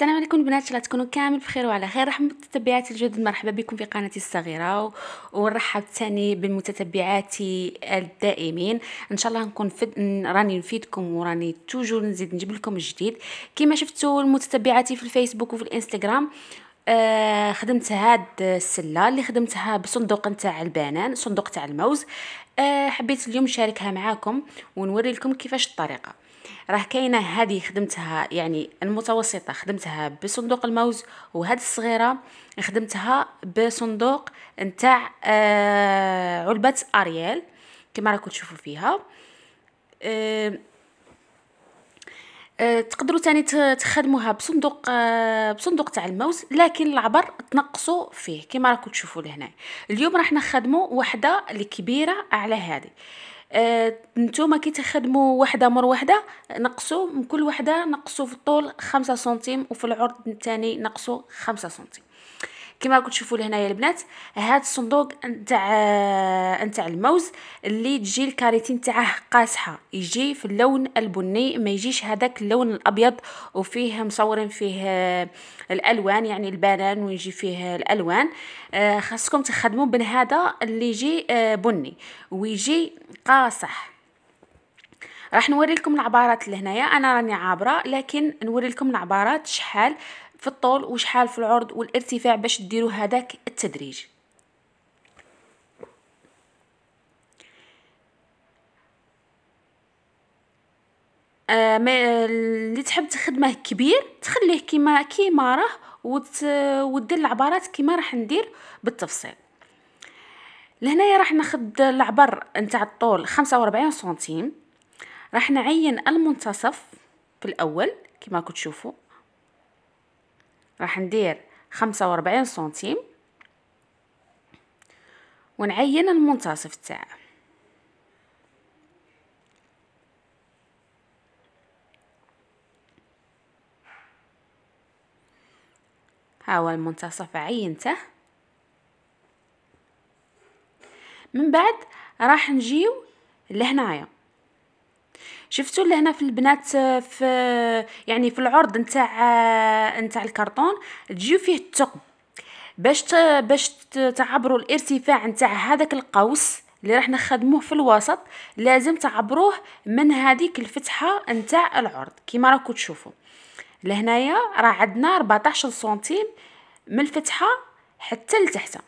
السلام عليكم البنات ان تكونوا كامل بخير وعلى خير رحمة متتبعاتي الجدد مرحبا بكم في قناتي الصغيرة ونرحب ثاني بمتتبعاتي الدائمين ان شاء الله نكون فد... راني نفيدكم وراني توجو نزيد نجيب لكم الجديد كما شفتوا متتبعاتي في الفيسبوك وفي الانستغرام آه، خدمت هاد السله اللي خدمتها بصندوق نتاع البنان صندوق تاع الموز آه، حبيت اليوم نشاركها معاكم ونوري لكم كيفاش الطريقه راه كاينه هذه خدمتها يعني المتوسطه خدمتها بصندوق الموز وهذه الصغيره خدمتها بصندوق نتاع آه علبه اريال كما راكم تشوفوا فيها آه آه تقدروا تاني تخدموها بصندوق آه بصندوق تاع الموز لكن العبر تنقصوا فيه كما راكم تشوفوا لهنا اليوم راح نخدموا وحده الكبيره على هذه آه، نتوما كي تخدموا وحده مر وحده نقصوا من كل وحده نقصوا في الطول خمسة سنتيم وفي العرض الثاني نقصوا خمسة سنتيم كما راكم تشوفوا لهنايا البنات هذا الصندوق نتاع آه، نتاع الموز اللي تجي الكاريتين تاعه قاسحه يجي في اللون البني ما يجيش هذاك اللون الابيض وفيه مصورين فيه آه، الالوان يعني البنان ويجي فيه الالوان آه، خاصكم تخدموا هذا اللي يجي بني ويجي قاصح راح نوري لكم العبارات لهنايا انا راني عابره لكن نوري لكم العبارات شحال في الطول وشحال في العرض والارتفاع باش ديروا هذاك التدريج آه ما اللي تحب تخدمه كبير تخليه كيما كيما راه ودير العبارات كيما راح ندير بالتفصيل لهنايا راح ناخد العبر نتاع الطول 45 سنتيم راح نعين المنتصف في الاول راكم تشوفوا راح ندير خمسة وربعين سنتيم ونعين المنتصف تاعه ها هو المنتصف عينته من بعد راح نجيو لهنايا شفتوا لهنا في البنات آه، في يعني في العرض نتاع آه، نتاع الكرتون تجيو فيه الثقب باش باش تعبروا الارتفاع نتاع هذاك القوس اللي راح نخدموه في الوسط لازم تعبروه من هذيك الفتحه نتاع العرض كيما راكم تشوفوا لهنايا راه عندنا 14 سنتيم من الفتحه حتى لتحت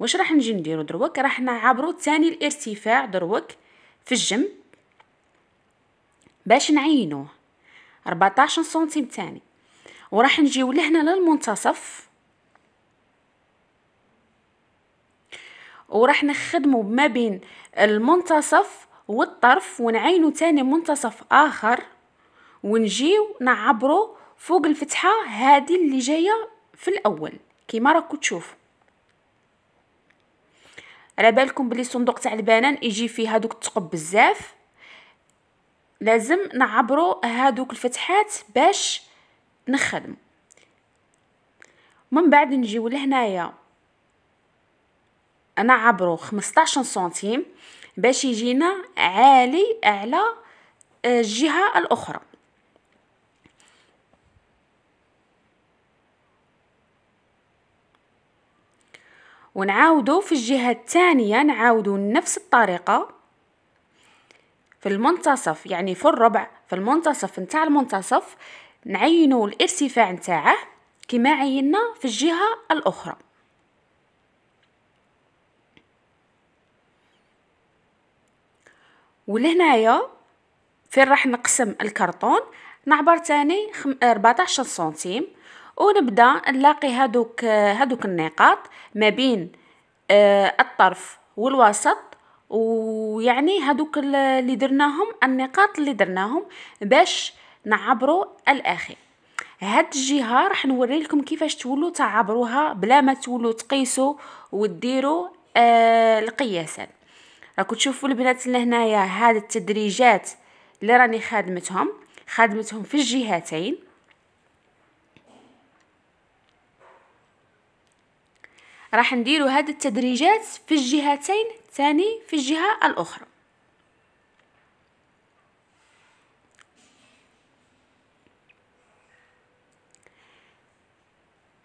واش راح نجي نديرو دروك راح نعبرو تاني الارتفاع دروك في الجنب باش نعينوه 14 سنتيم تاني وراح نجيو لهنا للمنتصف وراح نخدمو ما بين المنتصف والطرف ونعينو تاني منتصف اخر ونجيو نعبرو فوق الفتحه هذه اللي جايه في الاول كيما راكو تشوفوا على بالكم بلي الصندوق تاع البنان يجي فيه هادوك الثقب بزاف لازم نعبرو هادوك الفتحات باش نخدم من بعد نجيو لهنايا نعبرو 15 سنتيم باش يجينا عالي على آه، الجهه الاخرى ونعاودو في الجهة الثانية نعاودو نفس الطريقة في المنتصف يعني في الربع في المنتصف نتاع المنتصف نعينو الارتفاع نتاعه كما عينا في الجهة الأخرى ولهنايا فين راح نقسم الكرتون نعبر تاني 14 سنتيم ونبدا نلاقي هذوك هذوك النقاط ما بين آه، الطرف والوسط ويعني هذوك اللي درناهم النقاط اللي درناهم باش نعبروا الاخير هاد الجهه راح نوري لكم كيفاش تولوا تعبروها بلا ما تولوا تقيسوا وتديروا آه، القياسات راكو تشوفوا البنات اللي هنايا هاد التدريجات اللي راني خادمتهم خادمتهم في الجهتين راح نديروا هاد التدريجات في الجهتين ثاني في الجهة الأخرى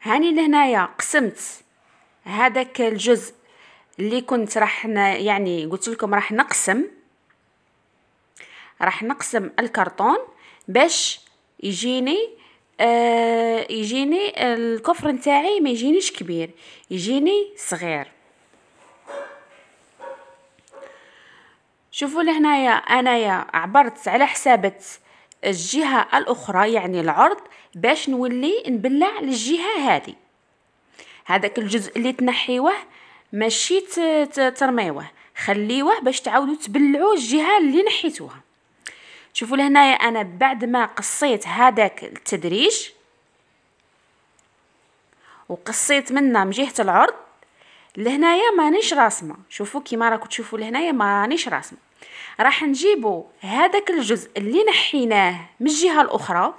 هاني لهنايا قسمت هذاك الجزء اللي كنت راح يعني قلت لكم راح نقسم راح نقسم الكرتون باش يجيني آه، يجيني الكفر نتاعي ما يجينيش كبير يجيني صغير شوفوا لهنايا انايا عبرت على حسابة الجهة الاخرى يعني العرض باش نولي نبلع للجهة هذه هذاك الجزء اللي تنحيوه ماشي ترميوه خليوه باش تعاودوا تبلعوا الجهه اللي نحيتوها شوفوا لهنايا انا بعد ما قصيت هذاك التدريج وقصيت منه من جهه العرض لهنايا مانيش راسمه شوفوا كيما راكو تشوفوا لهنايا مانيش راسمه راح نجيبو هذاك الجزء اللي نحيناه من الجهه الاخرى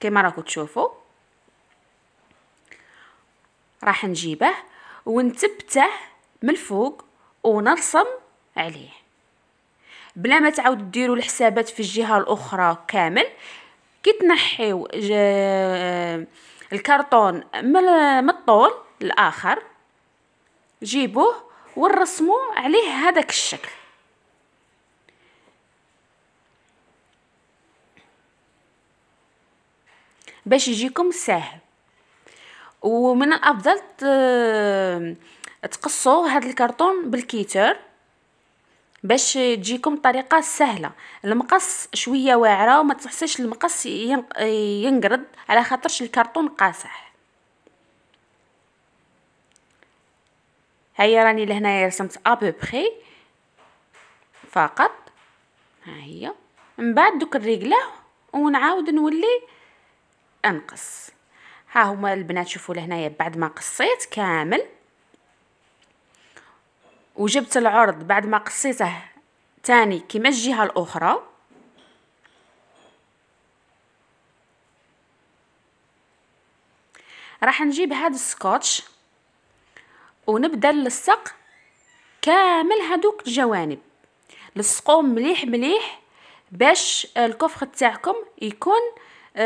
كيما راكو تشوفوا راح نجيبه ونثبته من الفوق ونرسم عليه بلا ما تعاودوا ديروا الحسابات في الجهه الاخرى كامل كي تنحيو آه، الكرتون من الطول الاخر جيبوه ورسموا عليه هذاك الشكل باش يجيكم ساهل ومن الافضل تقصوا هذا الكرتون بالكيتر باش تجيكم طريقة سهله المقص شويه واعره وما تحسش المقص ينقرض على خاطرش الكرتون قاصح هيا راني لهنايا رسمت ابوبخي فقط ها هي من بعد دوك الرجله ونعاود نولي انقص ها هما البنات شوفوا لهنايا بعد ما قصيت كامل وجبت العرض بعد ما قصيته تاني كما الجهه الاخرى راح نجيب هاد السكوتش ونبدا نلصق كامل هادوك الجوانب لصقوهم مليح مليح باش الكفخ تاعكم يكون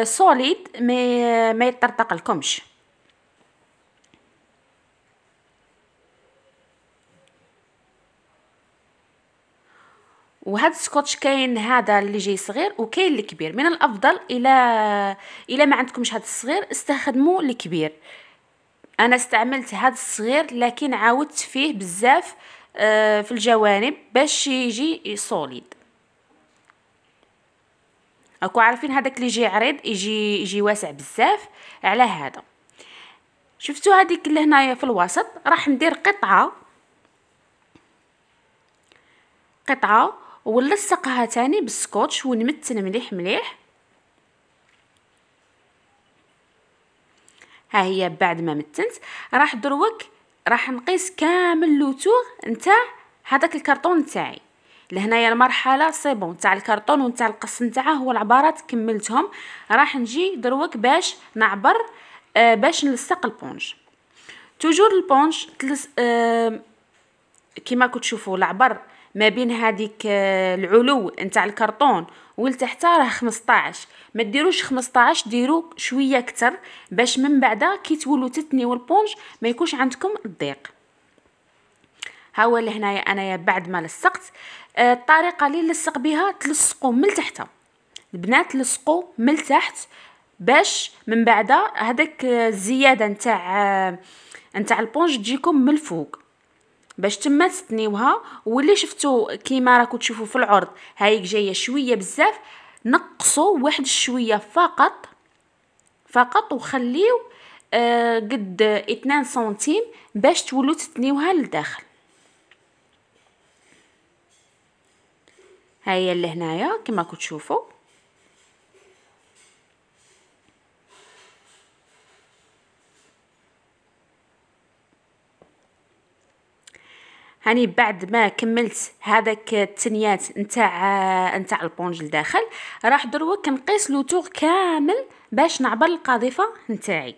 سوليد آه، ما ما يطرطق لكمش وهذا السكوتش كاين هذا اللي جاي صغير وكاين الكبير من الافضل الى الى ما عندكمش هذا الصغير استخدموا الكبير انا استعملت هذا الصغير لكن عاودت فيه بزاف آه، في الجوانب باش يجي سوليد اكو عارفين هذاك اللي يجي عريض يجي يجي واسع بزاف على هذا شفتوا هذيك اللي هنايا في الوسط راح ندير قطعه قطعه ونلصقها تاني بالسكوتش ونمتن مليح مليح ها هي بعد ما متنت راح دروك راح نقيس كامل لوتوغ نتاع هذاك الكرتون نتاعي لهنايا المرحله سي بون تاع الكرتون ونتاع القص نتاعه هو العبارات كملتهم راح نجي دروك باش نعبر آه باش نلصق البونج توجور البونج تلس آه كيما كتشوفوا العبر ما بين هذيك آه، العلو نتاع الكرتون ولتحت راه 15 ما ديروش 15 ديروا شويه اكثر باش من بعد كي تولوا تتنيو البونج ما يكونش عندكم الضيق ها هو لهنايا انايا بعد ما لصقت آه، الطريقه اللي نلصق بها تلصقوا من التحت البنات لصقوا من التحت باش من بعد هذاك آه، الزياده نتاع نتاع البونج تجيكم من الفوق باش تما تثنيوها واللي شفتو كيما راكو تشوفو في العرض هايك جايه شويه بزاف نقصوا واحد الشويه فقط فقط وخليو آه قد اثنان سنتيم باش تولو تثنيوها للداخل هيا كيما راكو تشوفو يعني بعد ما كملت هذاك التنيات نتاع نتاع البونج لداخل راح دروك كنقيس لو تور كامل باش نعبر القاذفه نتاعي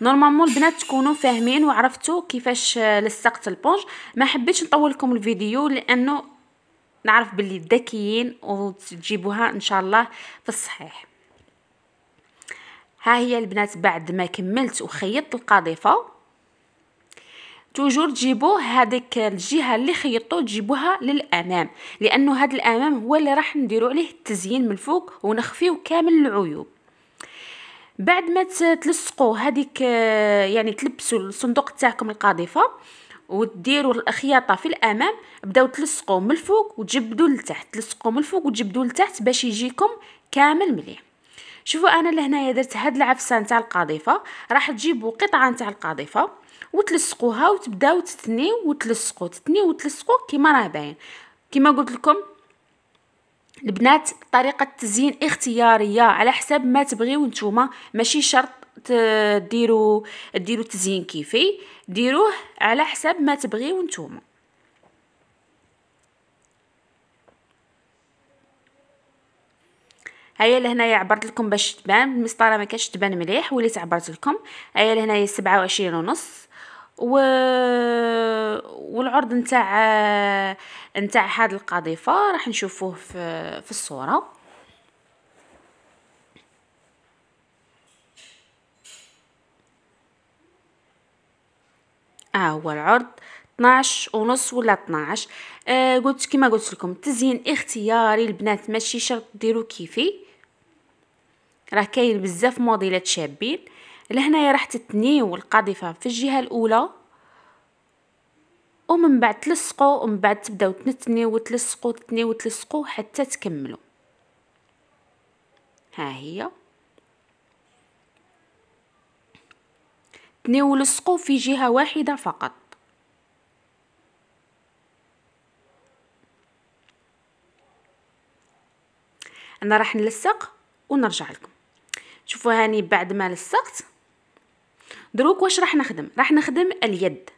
نورمالمون البنات تكونوا فاهمين وعرفتوا كيفاش لصقت البونج ما حبيتش نطول لكم الفيديو لانه نعرف باللي ذكيين وتجيبوها ان شاء الله في الصحيح ها هي البنات بعد ما كملت وخيطت القاذفه توجور تجيبوا هذيك الجهه اللي خيطتو تجيبوها للامام لانه هذا الامام هو اللي راح نديروا عليه التزيين من الفوق ونخفيو كامل العيوب بعد ما تلصقوا هذيك يعني تلبسوا الصندوق تاعكم القاذفه وديروا الخياطه في الامام بداو تلصقوا من الفوق وتجبدوا لتحت تلصقوا من الفوق وتجبدوا لتحت باش يجيكم كامل مليح شوفوا انا لهنايا درت هاد العفسه نتاع القاضيفه راح تجيبوا قطعه نتاع القاضيفه وتلصقوها وتبداو تثنيو وتلصقوا تثنيو وتلصقوا كما راه باين كما قلت لكم البنات طريقه التزيين اختياريه على حسب ما تبغيو نتوما ماشي شرط ديروا ديروا التزيين كيفي ديروه على حسب ما تبغيو نتوما هيا لهنايا عبرت لكم باش تبان المسطره ما كانتش تبان مليح وليت عبرت لكم هيا لهنايا 27 ونص و... والعرض نتاع نتاع هاد القضيفه راح نشوفوه في في الصوره ها هو العرض 12 ونص ولا 12 آه قلت كما قلت لكم التزيين اختياري البنات ماشي شرط ديروا كيفي راه كاين بزاف موديلات شابين لهنايا راح تتنيو القاذفه في الجهه الاولى ومن بعد تلصقوا ومن بعد تبداو تنتنيو وتلصقوا تنيو وتلصقوا حتى تكملوا ها هي تنيو لصقوا في جهه واحده فقط انا راح نلصق ونرجع لكم شوفوا هاني بعد ما لصقت دروك واش راح نخدم راح نخدم اليد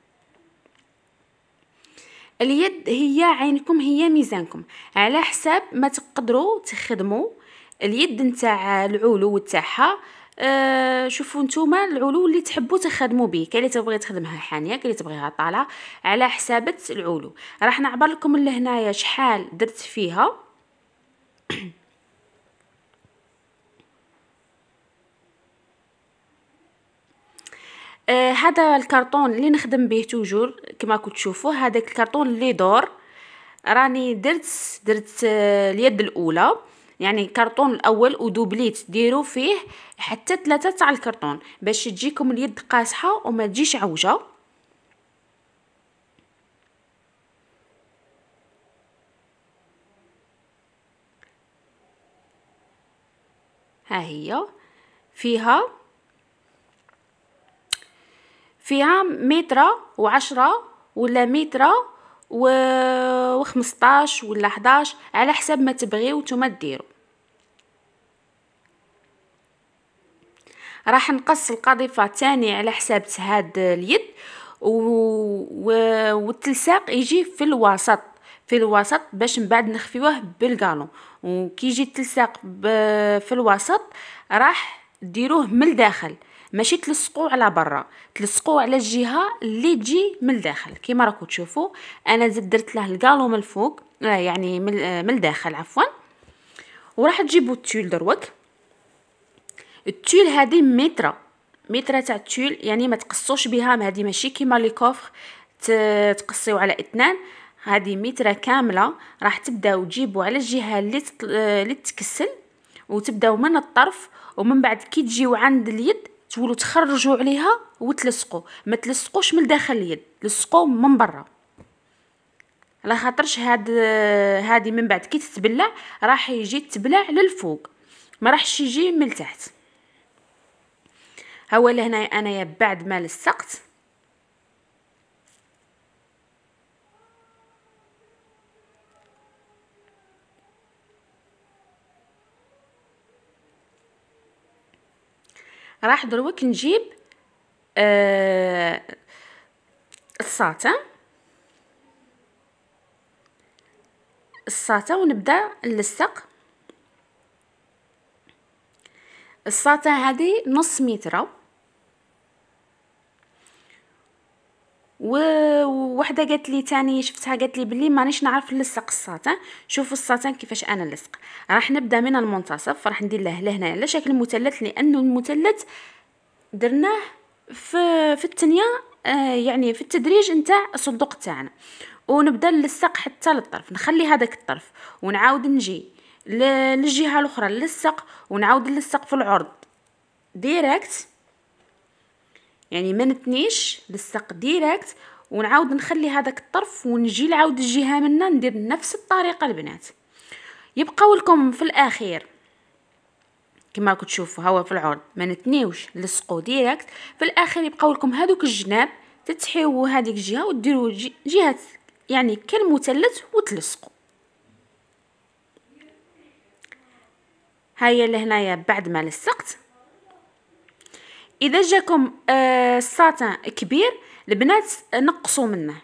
اليد هي عينكم هي ميزانكم على حساب ما تقدروا تخدموا اليد نتاع العلو تاعها أه شوفوا نتوما العلو اللي تحبوا تخدموا به كاين اللي تبغي تخدمها حانيه كاين اللي تبغيها طالعه على حسابة العلو راح نعبر لكم لهنايا شحال درت فيها آه هذا الكرتون اللي نخدم به توجور كما كنت تشوفوا هذاك الكرتون اللي دور راني درت درت آه اليد الاولى يعني الكرتون الاول ودوبليت ديروا فيه حتى ثلاثة تاع الكرتون باش تجيكم اليد قاصحه وما تجيش عوجه ها هي فيها فيها متر وعشرة ولا متر و... وخمسطاش ولا حداش على حسب ما تبغيو نتوما ديرو راح نقص القضيفة تاني على حساب هاد اليد و... و... والتلساق يجي في الوسط في الوسط باش من بعد نخفيوه بالكالون وكي يجي التلساق ب... في الوسط راح ديروه من الداخل ماشي تلصقوا على برا تلصقوا على الجهه اللي تجي من الداخل كما راكم تشوفوا انا زدت درت له الكالو من الفوق آه، يعني آه، من الداخل عفوا وراح تجيبوا التول دروك التول هذه متر متر تاع التول يعني ما تقصوش بها هذه ماشي كيما لي كوفر تقصيو على اثنان هذه متر كاملة راح تبداو تجيبوا على الجهة آه، اللي تتكسل وتبداو من الطرف ومن بعد كي تجيو عند اليد تولوا تخرجوا عليها وتلصقوا ما تلصقوش من داخل اليد لصقوا من برا على خاطرش هاد هادي من بعد كي تتبلع راح يجي تبلع للفوق ما راحش يجي من تحت ها اللي هنا انايا بعد ما لصقت راح دروك نجيب آه الساطة الساطة ونبدا نلصق الساطة هذه نص متر ووحده قالت لي تاني شفتها قالت لي بلي مانيش نعرف نلصق الساتان شوفوا الساتان كيفاش انا نلصق راح نبدا من المنتصف راح ندير له لهنا على شكل مثلث لانه المثلث درناه في في التنيه آه، يعني في التدريج نتاع الصندوق تاعنا ونبدا نلصق حتى للطرف نخلي هذاك الطرف ونعاود نجي للجهه الاخرى نلصق ونعاود نلصق في العرض ديريكت يعني ما نتنيش لصق ديريكت ونعاود نخلي هذاك الطرف ونجي لعاود الجهه منا ندير نفس الطريقه البنات يبقاو لكم في الاخير كما راكم تشوفوا هو في العرض ما نتنيوش لصقوا ديريكت في الاخير يبقاو لكم هذوك الجناب تتحيو هذيك الجهه وديروا جهه يعني كالمثلث وتلصقوا هيا لهنايا بعد ما لصقت اذا جاكم الساتان آه، كبير البنات نقصوا منه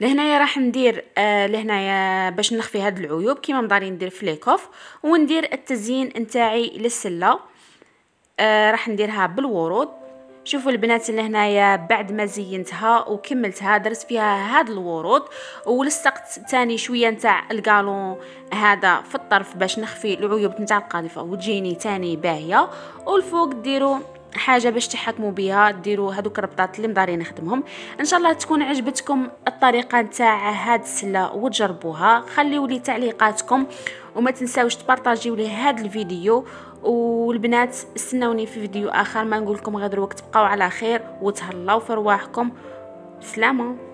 لهنايا راح ندير آه، لهنايا باش نخفي هاد العيوب كيما مضاري ندير فليكوف وندير التزيين نتاعي للسله آه، راح نديرها بالورود شوفوا البنات اللي هنايا بعد ما زينتها وكملتها درت فيها هاد الورود ولصقت تاني شويه نتاع الكالون هذا في الطرف باش نخفي العيوب نتاع القذيفه وتجيني تاني باهيه والفوق ديروا حاجه باش تحكموا بها ديروا هذوك الربطات اللي مداري نخدمهم ان شاء الله تكون عجبتكم الطريقه نتاع هاد السله وتجربوها خليوا لي تعليقاتكم وما تنساوش تبارطاجيو لي هذا الفيديو والبنات استناوني في فيديو اخر ما نقول لكم غير الوقت تبقاو على خير وتهلاو في رواحكم سلامه